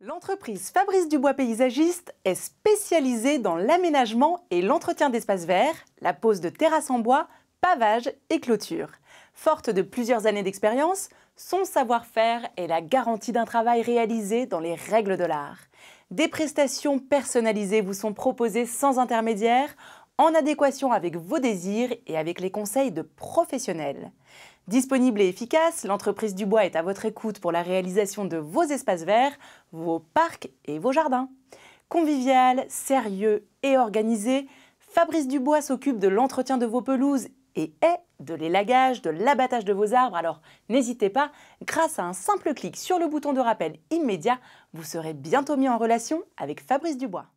L'entreprise Fabrice Dubois Paysagiste est spécialisée dans l'aménagement et l'entretien d'espaces verts, la pose de terrasses en bois, pavage et clôture. Forte de plusieurs années d'expérience, son savoir-faire est la garantie d'un travail réalisé dans les règles de l'art. Des prestations personnalisées vous sont proposées sans intermédiaire en adéquation avec vos désirs et avec les conseils de professionnels. Disponible et efficace, l'entreprise Dubois est à votre écoute pour la réalisation de vos espaces verts, vos parcs et vos jardins. Convivial, sérieux et organisé, Fabrice Dubois s'occupe de l'entretien de vos pelouses et est de l'élagage, de l'abattage de vos arbres. Alors n'hésitez pas, grâce à un simple clic sur le bouton de rappel immédiat, vous serez bientôt mis en relation avec Fabrice Dubois.